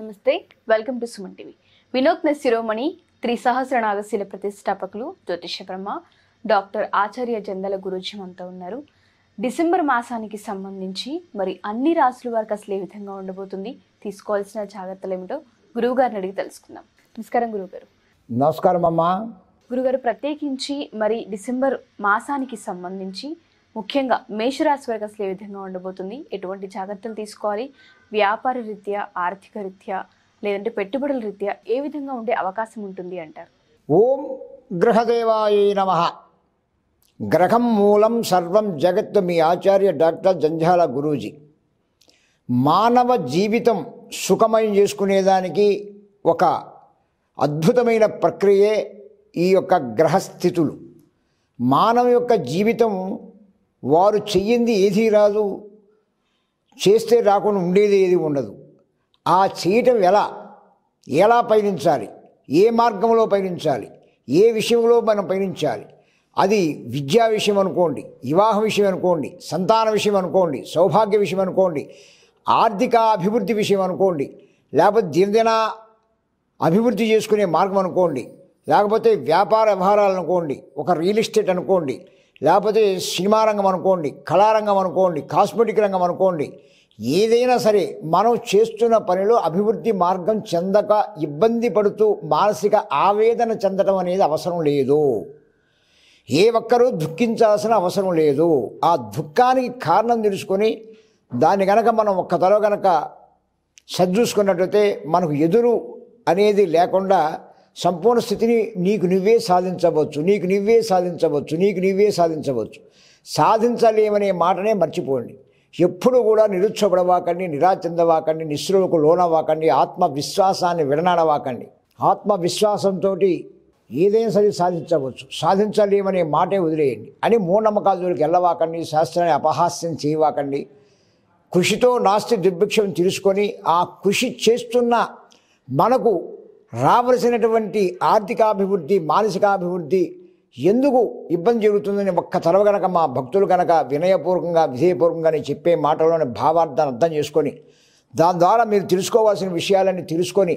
నమస్తే welcome to Suman TV వినోద్న శిరోమణి త్రి సహస్రనాగశీల ప్రతిష్టాపకులు జ్యోతిష బ్రహ్మ డాక్టర్ ఆచార్య జందల గురుజీ అంతా ఉన్నారు డిసెంబర్ మాసానికి సంబంధించి మరి అన్ని రాసుల వారికి అసలు ఏ విధంగా ఉండబోతుంది తీసుకోవాల్సిన జాగ్రత్తలు ఏమిటో గురువు గారిని అడిగి తెలుసుకుందాం నమస్కారం గురువుగారు నమస్కారం అమ్మా గురుగారు ప్రత్యేకించి మరి డిసెంబర్ మాసానికి సంబంధించి ముఖ్యంగా మేషరాశి వారికి అసలు ఏ విధంగా ఉండబోతుంది ఎటువంటి జాగ్రత్తలు తీసుకోవాలి వ్యాపార రీత్యా ఆర్థిక రీత్యా లేదంటే పెట్టుబడుల రీత్యా ఏ విధంగా ఉండే అవకాశం ఉంటుంది అంటారు ఓం గ్రహదేవాయ నమ గ్రహం మూలం సర్వం జగత్తు మీ ఆచార్య డాక్టర్ జంజాల గురూజీ మానవ జీవితం సుఖమయం చేసుకునేదానికి ఒక అద్భుతమైన ప్రక్రియే ఈ యొక్క గ్రహస్థితులు మానవ యొక్క జీవితం వారు చెయ్యింది ఏది రాదు చేస్తే రాకుండా ఉండేది ఏది ఉండదు ఆ చేయటం ఎలా ఎలా పయనించాలి ఏ మార్గంలో పయనించాలి ఏ విషయంలో మనం పయనించాలి అది విద్యా విషయం అనుకోండి వివాహ విషయం అనుకోండి సంతాన విషయం అనుకోండి సౌభాగ్య విషయం అనుకోండి ఆర్థిక అభివృద్ధి విషయం అనుకోండి లేకపోతే దీనిదిన అభివృద్ధి చేసుకునే మార్గం అనుకోండి లేకపోతే వ్యాపార వ్యవహారాలు అనుకోండి ఒక రియల్ ఎస్టేట్ అనుకోండి లేకపోతే సినిమా రంగం అనుకోండి కళారంగం అనుకోండి కాస్మెటిక్ రంగం అనుకోండి ఏదైనా సరే మనం చేస్తున్న పనిలో అభివృద్ధి మార్గం చెందక ఇబ్బంది పడుతూ మానసిక ఆవేదన చెందడం అనేది అవసరం లేదు ఏ ఒక్కరూ దుఃఖించాల్సిన అవసరం లేదు ఆ దుఃఖానికి కారణం తెలుసుకొని దాన్ని గనక మనం ఒక్క తలో గనక సరిచూసుకున్నట్లయితే మనకు ఎదురు అనేది లేకుండా సంపూర్ణ స్థితిని నీకు నువ్వే సాధించవచ్చు నీకు నువ్వే సాధించవచ్చు నీకు నువ్వే సాధించవచ్చు సాధించలేమనే మాటనే మర్చిపోండి ఎప్పుడు కూడా నిరుత్సపడవాకండి నిరాచిందవాకండి నిశ్రులకు లోనవ్వాకండి ఆత్మవిశ్వాసాన్ని విడనాడవాకండి ఆత్మవిశ్వాసంతో ఏదైనా సరే సాధించవచ్చు సాధించలేమనే మాటే వదిలేయండి అని మూఢనమ్మకాల జోలికి వెళ్ళవాకండి శాస్త్రాన్ని అపహాస్యం చేయవాకండి కృషితో నాస్తి దుర్భిక్షం తెలుసుకొని ఆ కృషి చేస్తున్న మనకు రావలసినటువంటి ఆర్థికాభివృద్ధి మానసికాభివృద్ధి ఎందుకు ఇబ్బంది జరుగుతుందని ఒక్క తలవ గనక మా భక్తులు కనుక వినయపూర్వకంగా విధేయపూర్వకంగానే చెప్పే మాటలోని భావార్థాన్ని అర్థం చేసుకొని దాని ద్వారా మీరు తెలుసుకోవాల్సిన విషయాలన్నీ తెలుసుకొని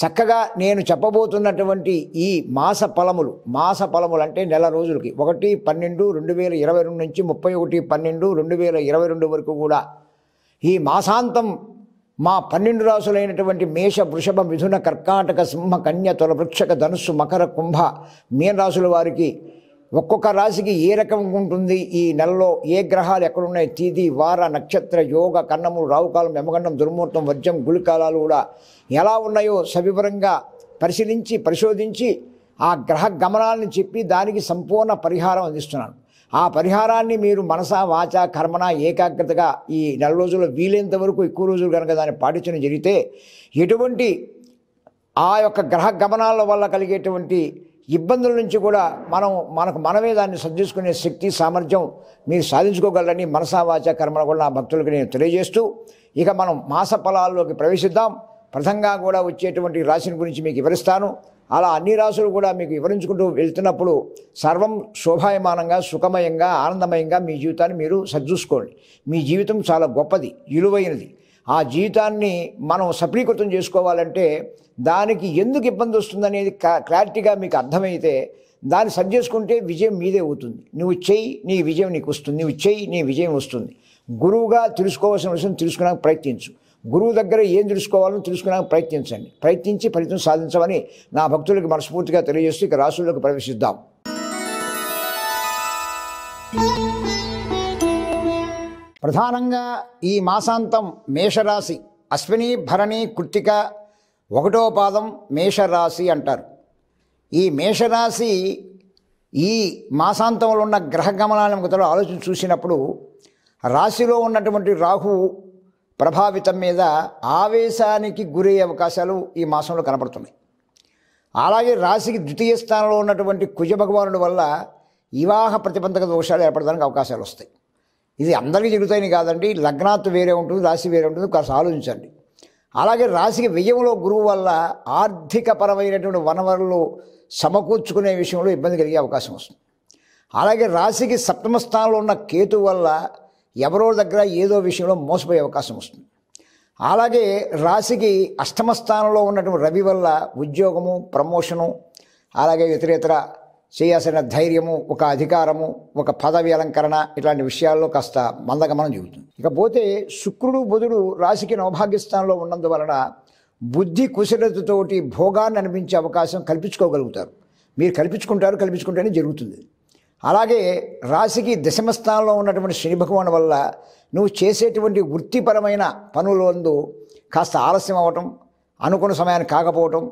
చక్కగా నేను చెప్పబోతున్నటువంటి ఈ మాస ఫలములు మాస ఫలములు అంటే నెల రోజులకి ఒకటి పన్నెండు రెండు వేల ఇరవై రెండు నుంచి ముప్పై ఒకటి పన్నెండు రెండు వేల ఇరవై రెండు వరకు కూడా ఈ మాసాంతం మా పన్నెండు రాసులైనటువంటి మేష వృషభ మిథున కర్కాటక సింహ కన్య తొలవృక్షక ధనుస్సు మకర కుంభ మీన రాసుల వారికి ఒక్కొక్క రాశికి ఏ రకంగా ఉంటుంది ఈ నెలలో ఏ గ్రహాలు ఎక్కడున్నాయి తీది వార నక్షత్ర యోగ కన్నములు రావుకాలం ఎమగండం దుర్ముహూర్తం వజ్రం గుళికాలాలు కూడా ఎలా ఉన్నాయో సవివరంగా పరిశీలించి పరిశోధించి ఆ గ్రహ గమనాలను చెప్పి దానికి సంపూర్ణ పరిహారం అందిస్తున్నాను ఆ పరిహారాన్ని మీరు మనస వాచ కర్మన ఏకాగ్రతగా ఈ నెల రోజుల్లో వీలైనంత వరకు ఎక్కువ రోజులు కనుక దాన్ని పాటించడం జరిగితే ఎటువంటి ఆ యొక్క గ్రహ గమనాల వల్ల కలిగేటువంటి ఇబ్బందుల నుంచి కూడా మనం మనకు మనమే దాన్ని సర్దించుకునే శక్తి సామర్థ్యం మీరు సాధించుకోగలరని మనసావాచ కర్మలు కూడా నా భక్తులకు నేను తెలియజేస్తూ ఇక మనం మాస ఫలాల్లోకి ప్రవేశిద్దాం ప్రథంగా కూడా వచ్చేటువంటి రాశిని గురించి మీకు వివరిస్తాను అలా అన్ని రాసులు కూడా మీకు వివరించుకుంటూ వెళ్తున్నప్పుడు సర్వం శోభాయమానంగా సుఖమయంగా ఆనందమయంగా మీ జీవితాన్ని మీరు సరిచూసుకోండి మీ జీవితం చాలా గొప్పది విలువైనది ఆ జీవితాన్ని మనం సఫలీకృతం చేసుకోవాలంటే దానికి ఎందుకు ఇబ్బంది వస్తుందనేది క్లారిటీగా మీకు అర్థమైతే దాన్ని సరి చేసుకుంటే విజయం మీదే అవుతుంది నువ్వు చెయ్యి నీ విజయం నీకు వస్తుంది నువ్వు చెయ్యి నీ విజయం వస్తుంది గురువుగా తెలుసుకోవాల్సిన విషయం తెలుసుకోవడానికి ప్రయత్నించు గురువు దగ్గర ఏం తెలుసుకోవాలని తెలుసుకోవడానికి ప్రయత్నించండి ప్రయత్నించి ఫలితం సాధించమని నా భక్తులకు మనస్ఫూర్తిగా తెలియజేస్తూ ఇక రాసులకు ప్రవేశిద్దాం ప్రధానంగా ఈ మాసాంతం మేషరాశి అశ్విని భరణి కృత్తిక ఒకటో పాదం మేషరాశి అంటారు ఈ మేషరాశి ఈ మాసాంతంలో ఉన్న గ్రహ గమనాలను ఆలోచన చూసినప్పుడు రాశిలో ఉన్నటువంటి రాహు ప్రభావితం మీద ఆవేశానికి గురి అవకాశాలు ఈ మాసంలో కనపడుతున్నాయి అలాగే రాశికి ద్వితీయ స్థానంలో ఉన్నటువంటి కుజ వల్ల వివాహ ప్రతిబంధక దోషాలు ఏర్పడడానికి అవకాశాలు వస్తాయి ఇది అందరికీ జరుగుతాయని కాదండి లగ్నాత్ వేరే ఉంటుంది రాశి వేరే ఉంటుంది కాస్త ఆలోచించండి అలాగే రాశికి వ్యయంలో గురువు వల్ల ఆర్థికపరమైనటువంటి వనవరులు సమకూర్చుకునే విషయంలో ఇబ్బంది కలిగే అవకాశం వస్తుంది అలాగే రాశికి సప్తమ స్థానంలో ఉన్న కేతు వల్ల ఎవరో దగ్గర ఏదో విషయంలో మోసపోయే అవకాశం వస్తుంది అలాగే రాశికి అష్టమ స్థానంలో ఉన్నటువంటి రవి వల్ల ఉద్యోగము ప్రమోషను అలాగే ఇతరేతర చేయాల్సిన ధైర్యము ఒక అధికారము ఒక పదవి అలంకరణ ఇట్లాంటి విషయాల్లో కాస్త మందగమనం జరుగుతుంది ఇకపోతే శుక్రుడు బుధుడు రాశికి నవభాగ్యస్థానంలో ఉన్నందువలన బుద్ధి కుశలతతోటి భోగాన్ని అనిపించే అవకాశం కల్పించుకోగలుగుతారు మీరు కల్పించుకుంటారు కల్పించుకుంటేనే జరుగుతుంది అలాగే రాశికి దశమ స్థానంలో ఉన్నటువంటి శని భగవాన్ వల్ల నువ్వు చేసేటువంటి వృత్తిపరమైన పనులందు కాస్త ఆలస్యం అవ్వటం అనుకున్న సమయాన్ని కాకపోవటం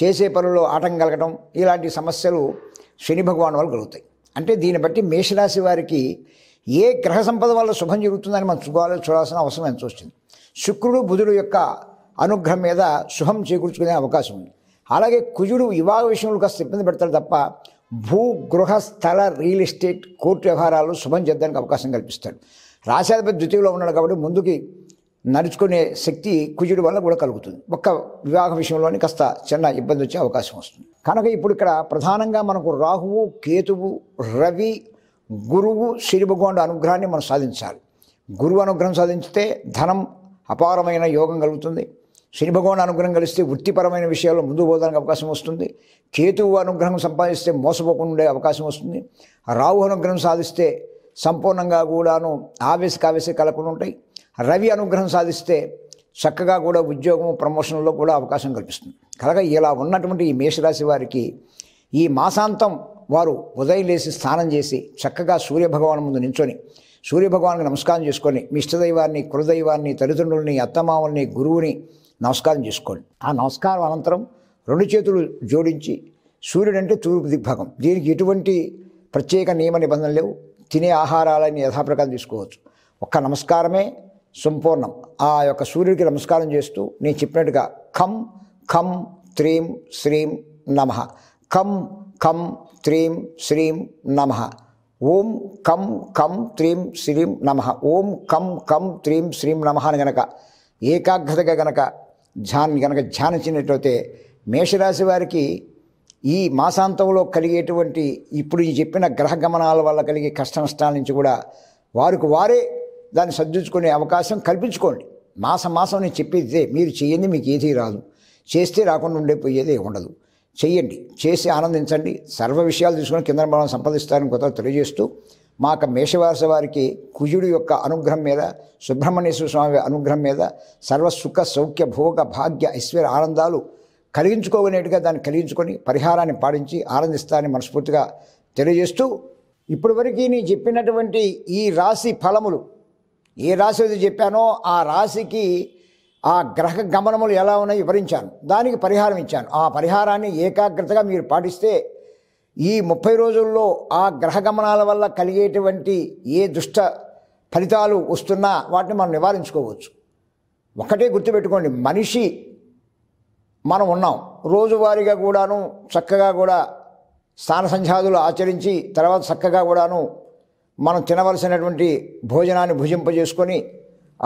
చేసే పనుల్లో ఆటం కలగటం ఇలాంటి సమస్యలు శని భగవాన్ వల్ల కలుగుతాయి అంటే దీన్ని బట్టి మేషరాశి వారికి ఏ గ్రహ సంపద వల్ల శుభం జరుగుతుందని మనం చూడాలి చూడాల్సిన అవసరం ఎంత వచ్చింది శుక్రుడు బుధుడు యొక్క అనుగ్రహం మీద శుభం చేకూర్చుకునే అవకాశం ఉంది అలాగే కుజుడు వివాహ విషయంలో కాస్త ఇబ్బంది పెడతాడు తప్ప భూ గృహ స్థల రియల్ ఎస్టేట్ కోర్టు వ్యవహారాలు శుభం చేద్దానికి అవకాశం కల్పిస్తాడు రాజాధిపతి ద్వితీయలో ఉన్నాడు కాబట్టి ముందుకి నడుచుకునే శక్తి కుజుడి వల్ల కూడా కలుగుతుంది ఒక్క వివాహ విషయంలోని కాస్త చిన్న ఇబ్బంది వచ్చే అవకాశం వస్తుంది కనుక ఇప్పుడు ఇక్కడ ప్రధానంగా మనకు రాహువు కేతువు రవి గురువు శనిభగవానుడు అనుగ్రహాన్ని మనం సాధించాలి గురువు అనుగ్రహం సాధించితే ధనం అపారమైన యోగం కలుగుతుంది శని భగవాన్ అనుగ్రహం కలిస్తే వృత్తిపరమైన విషయాల్లో ముందు పోవడానికి అవకాశం వస్తుంది కేతువు అనుగ్రహం సంపాదిస్తే మోసపోకుండా ఉండే అవకాశం వస్తుంది రావు అనుగ్రహం సాధిస్తే సంపూర్ణంగా కూడాను ఆవేశ కావేశ కలపడం ఉంటాయి రవి అనుగ్రహం సాధిస్తే చక్కగా కూడా ఉద్యోగం ప్రమోషన్లో కూడా అవకాశం కల్పిస్తుంది కనుక ఇలా ఉన్నటువంటి ఈ మేషరాశి వారికి ఈ మాసాంతం వారు ఉదయం లేసి స్నానం చేసి చక్కగా సూర్యభగవాన్ ముందు నించొని సూర్యభగవానికి నమస్కారం చేసుకొని మీ ఇష్టదైవాన్ని కులదైవాన్ని తల్లిదండ్రుల్ని అత్తమామల్ని గురువుని నమస్కారం చేసుకోండి ఆ నమస్కారం అనంతరం రెండు చేతులు జోడించి సూర్యుడు అంటే తూర్పు దిగ్భాగం దీనికి ఎటువంటి ప్రత్యేక నియమ నిబంధనలు లేవు తినే ఆహారాలని యథాప్రకారం తీసుకోవచ్చు ఒక్క నమస్కారమే సంపూర్ణం ఆ యొక్క సూర్యుడికి నమస్కారం చేస్తూ నేను చెప్పినట్టుగా ఖం ఖం త్రీం శ్రీం నమ ఖం ఖం త్రీం శ్రీం నమ ఓం కం కం త్రీం శ్రీం నమ ఓం కం కం త్రీం శ్రీం నమ అని గనక ఏకాగ్రతగా గనక ధ్యానం కనుక ధ్యానించినట్లయితే మేషరాశి వారికి ఈ మాసాంతంలో కలిగేటువంటి ఇప్పుడు ఈ చెప్పిన గ్రహ గమనాల వల్ల కలిగే కష్ట నష్టాల నుంచి కూడా వారికి వారే దాన్ని సర్దించుకునే అవకాశం కల్పించుకోండి మాసం మాసం నేను చెప్పేదే మీరు చేయండి మీకు ఏది రాదు చేస్తే రాకుండా ఉండిపోయేది ఉండదు చేయండి చేసి ఆనందించండి సర్వ విషయాలు తీసుకొని కేంద్ర బలం సంపాదిస్తారని కొత్త తెలియజేస్తూ మాక మేషవాస వారికి కుజుడు యొక్క అనుగ్రహం మీద సుబ్రహ్మణ్యేశ్వర స్వామి అనుగ్రహం మీద సర్వ సుఖ సౌఖ్య భోగ భాగ్య ఐశ్వర్య ఆనందాలు కలిగించుకోగలిగినట్టుగా దాన్ని కలిగించుకొని పరిహారాన్ని పాటించి ఆనందిస్తానని మనస్ఫూర్తిగా తెలియజేస్తూ ఇప్పటివరకు నేను చెప్పినటువంటి ఈ రాశి ఫలములు ఏ రాశి అయితే చెప్పానో ఆ రాశికి ఆ గ్రహ గమనములు ఎలా ఉన్నాయో వివరించాను దానికి పరిహారం ఇచ్చాను ఆ పరిహారాన్ని ఏకాగ్రతగా మీరు పాటిస్తే ఈ ముప్పై రోజుల్లో ఆ గ్రహ గమనాల వల్ల కలిగేటువంటి ఏ దుష్ట ఫలితాలు వస్తున్నా వాటిని మనం నివారించుకోవచ్చు ఒకటే గుర్తుపెట్టుకోండి మనిషి మనం ఉన్నాం రోజువారీగా కూడాను చక్కగా కూడా స్నాన సంధ్యాదులు ఆచరించి తర్వాత చక్కగా కూడాను మనం తినవలసినటువంటి భోజనాన్ని భుజింపజేసుకొని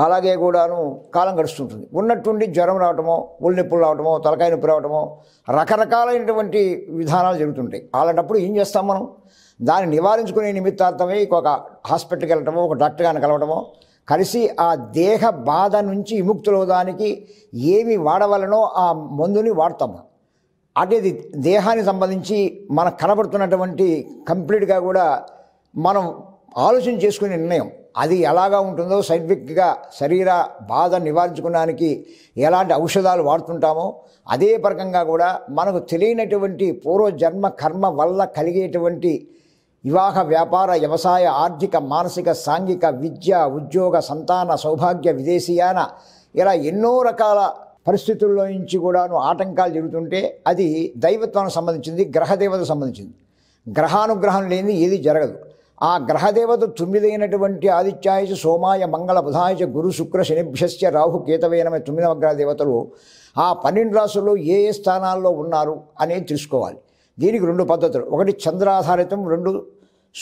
అలాగే కూడాను కాలం గడుస్తుంటుంది ఉన్నట్టుండి జ్వరం రావటమో ఒళ్ళు నొప్పులు రావటమో తలకాయ నొప్పి రావటమో రకరకాలైనటువంటి విధానాలు జరుగుతుంటాయి అలాంటప్పుడు ఏం చేస్తాం మనం దాన్ని నివారించుకునే నిమిత్తార్థమై ఒక హాస్పిటల్కి వెళ్ళటమో ఒక డాక్టర్ గారిని కలవటమో కలిసి ఆ దేహ బాధ నుంచి విముక్తులవడానికి ఏమి వాడవలనో ఆ మందుని వాడతాము ఇది దేహానికి సంబంధించి మనకు కనబడుతున్నటువంటి కంప్లీట్గా కూడా మనం ఆలోచన చేసుకునే నిర్ణయం అది ఎలాగా ఉంటుందో సైంటిఫిక్గా శరీర బాధ నివారించుకోవడానికి ఎలాంటి ఔషధాలు వాడుతుంటామో అదే పరకంగా కూడా మనకు తెలియనటువంటి పూర్వజన్మ కర్మ వల్ల కలిగేటువంటి వివాహ వ్యాపార వ్యవసాయ ఆర్థిక మానసిక సాంఘిక విద్య ఉద్యోగ సంతాన సౌభాగ్య విదేశీయాన ఇలా ఎన్నో రకాల పరిస్థితుల్లో నుంచి కూడాను ఆటంకాలు జరుగుతుంటే అది దైవత్వానికి సంబంధించింది గ్రహదేవతకు సంబంధించింది గ్రహానుగ్రహం లేని ఏది జరగదు ఆ గ్రహదేవత తొమ్మిదైనటువంటి ఆదిత్యాయచ సోమాయ మంగళ బుధాయచ గురు శుక్ర శనిభ్యస్య రాహు కేతవైన తొమ్మిదవ దేవతలు ఆ పన్నెండు రాసుల్లో ఏ ఏ స్థానాల్లో ఉన్నారు అనేది తెలుసుకోవాలి దీనికి రెండు పద్ధతులు ఒకటి చంద్రాధారితం రెండు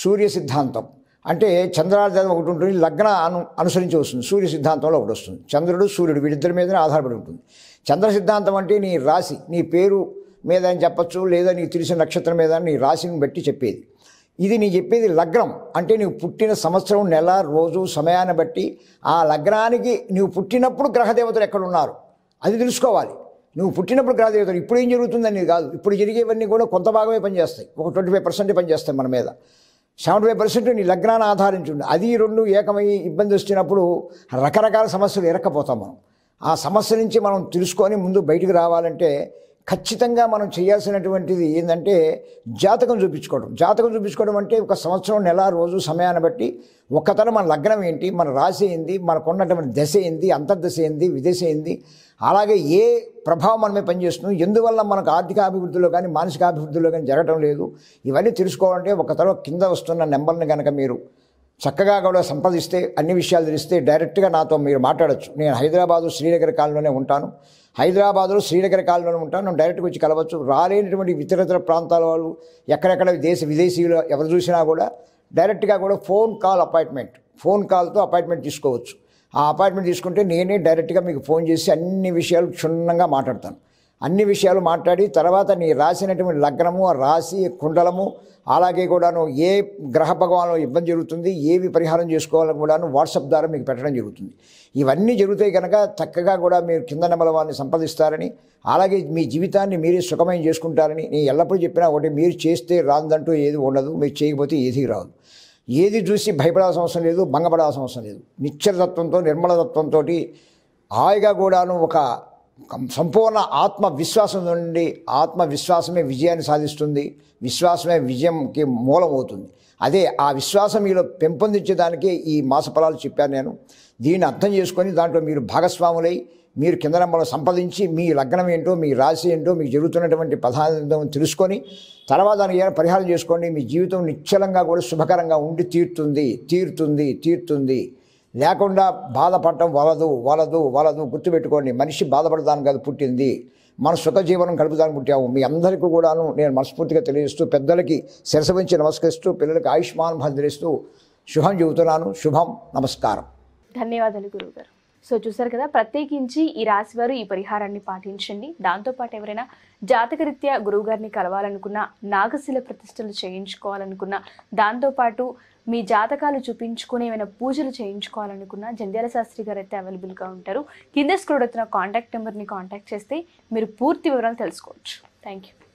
సూర్య సిద్ధాంతం అంటే చంద్రాధారితం ఒకటి ఉంటుంది లగ్న అను అనుసరించి వస్తుంది సూర్య సిద్ధాంతంలో ఒకటి వస్తుంది చంద్రుడు సూర్యుడు వీళ్ళిద్దరి మీదనే ఆధారపడి ఉంటుంది చంద్ర సిద్ధాంతం అంటే నీ రాశి నీ పేరు మీద అని చెప్పచ్చు లేదా నీకు తెలిసిన నక్షత్రం మీద నీ రాశిని బట్టి చెప్పేది ఇది నీ చెప్పేది లగ్నం అంటే నువ్వు పుట్టిన సంవత్సరం నెల రోజు సమయాన్ని బట్టి ఆ లగ్నానికి నువ్వు పుట్టినప్పుడు గ్రహదేవతలు ఎక్కడున్నారు అది తెలుసుకోవాలి నువ్వు పుట్టినప్పుడు గ్రహదేవతలు ఇప్పుడు ఏం జరుగుతుందని కాదు ఇప్పుడు జరిగేవన్నీ కూడా కొంత భాగమే పనిచేస్తాయి ఒక ట్వంటీ ఫైవ్ పర్సెంట్ పనిచేస్తాయి మన మీద సెవెంటీ ఫైవ్ పర్సెంట్ నీ లగ్నాన్ని ఆధారించి ఉంది అది రెండు ఏకమై ఇబ్బంది వచ్చినప్పుడు రకరకాల సమస్యలు ఎరక్కపోతాం మనం ఆ సమస్య నుంచి మనం తెలుసుకొని ముందు బయటకు రావాలంటే ఖచ్చితంగా మనం చేయాల్సినటువంటిది ఏంటంటే జాతకం చూపించుకోవడం జాతకం చూపించుకోవడం అంటే ఒక సంవత్సరం నెల రోజు సమయాన్ని బట్టి ఒక్కతన మన లగ్నం ఏంటి మన రాశి ఏంది మనకున్నటువంటి దశ ఏంది అంతర్దశ ఏంది విదశ ఏంది అలాగే ఏ ప్రభావం మనమే పనిచేస్తున్నాం ఎందువల్ల మనకు ఆర్థిక అభివృద్ధిలో కానీ మానసిక అభివృద్ధిలో కానీ జరగడం లేదు ఇవన్నీ తెలుసుకోవాలంటే ఒక తర్వాత కింద వస్తున్న నెంబర్ని కనుక మీరు చక్కగా కూడా సంపాదిస్తే అన్ని విషయాలు తెలిస్తే డైరెక్ట్గా నాతో మీరు మాట్లాడచ్చు నేను హైదరాబాదు శ్రీనగర్ కాలంలోనే ఉంటాను హైదరాబాద్లో శ్రీనగర్ కాలంలో ఉంటాను నన్ను డైరెక్ట్గా వచ్చి కలవచ్చు రాలేనటువంటి ఇతరతర ప్రాంతాల వాళ్ళు ఎక్కడెక్కడ దేశ విదేశీయులు ఎవరు చూసినా కూడా డైరెక్ట్గా కూడా ఫోన్ కాల్ అపాయింట్మెంట్ ఫోన్ కాల్తో అపాయింట్మెంట్ తీసుకోవచ్చు ఆ అపాయింట్మెంట్ తీసుకుంటే నేనే డైరెక్ట్గా మీకు ఫోన్ చేసి అన్ని విషయాలు క్షుణ్ణంగా మాట్లాడతాను అన్ని విషయాలు మాట్లాడి తర్వాత నీ రాసినటువంటి లగ్నము రాశి కుండలము అలాగే కూడాను ఏ గ్రహ భగవాను ఇబ్బంది జరుగుతుంది ఏవి పరిహారం చేసుకోవాలని కూడాను వాట్సాప్ ద్వారా మీకు పెట్టడం జరుగుతుంది ఇవన్నీ జరుగుతాయి కనుక చక్కగా కూడా మీరు కింద నెంబర్ వారిని సంపాదిస్తారని అలాగే మీ జీవితాన్ని మీరే సుఖమయం చేసుకుంటారని నేను ఎల్లప్పుడూ చెప్పినా ఒకటి మీరు చేస్తే రాందంటూ ఏది ఉండదు మీరు చేయకపోతే ఏది రాదు ఏది చూసి భయపడాల్సిన అవసరం లేదు భంగపడాల్సిన అవసరం లేదు నిశ్చలతత్వంతో నిర్మలతత్వంతో హాయిగా కూడాను ఒక సంపూర్ణ ఆత్మవిశ్వాసం నుండి ఆత్మవిశ్వాసమే విజయాన్ని సాధిస్తుంది విశ్వాసమే విజయంకి మూలమవుతుంది అదే ఆ విశ్వాసం మీలో పెంపొందించేదానికే ఈ మాస ఫలాలు చెప్పాను నేను దీన్ని అర్థం చేసుకొని దాంట్లో మీరు భాగస్వాములై మీరు కింద నెంబర్లు సంపాదించి మీ లగ్నం ఏంటో మీ రాశి ఏంటో మీకు జరుగుతున్నటువంటి ప్రధానంతో తెలుసుకొని తర్వాత దానికి ఏమైనా పరిహారం చేసుకోండి మీ జీవితం నిశ్చలంగా కూడా శుభకరంగా ఉండి తీరుతుంది తీరుతుంది తీరుతుంది లేకుండా బాధపడటం వలదు వలదు వలదు గుర్తుపెట్టుకోండి మనిషి బాధపడదాను కాదు పుట్టింది మన సుఖ జీవనం గడుపుదానికి పుట్టాము మీ అందరికీ కూడాను నేను మనస్ఫూర్తిగా తెలియజేస్తూ పెద్దలకి శిరసవించి నమస్కరిస్తూ పిల్లలకి ఆయుష్మాన్ అందిస్తూ శుభం చెబుతున్నాను శుభం నమస్కారం ధన్యవాదాలు గురువుగారు సో చూసారు కదా ప్రత్యేకించి ఈ రాశివారు ఈ పరిహారాన్ని పాటించండి దాంతోపాటు ఎవరైనా జాతకరీత్యా గురువుగారిని కలవాలనుకున్న నాగశిల ప్రతిష్టలు చేయించుకోవాలనుకున్న దాంతోపాటు మీ జాతకాలు చూపించుకుని ఏమైనా పూజలు చేయించుకోవాలనుకున్న జంధ్యాల శాస్త్రి గారు అయితే అవైలబుల్గా ఉంటారు కింద స్క్రోడ్ కాంటాక్ట్ నెంబర్ని కాంటాక్ట్ చేస్తే మీరు పూర్తి వివరాలు తెలుసుకోవచ్చు థ్యాంక్ యూ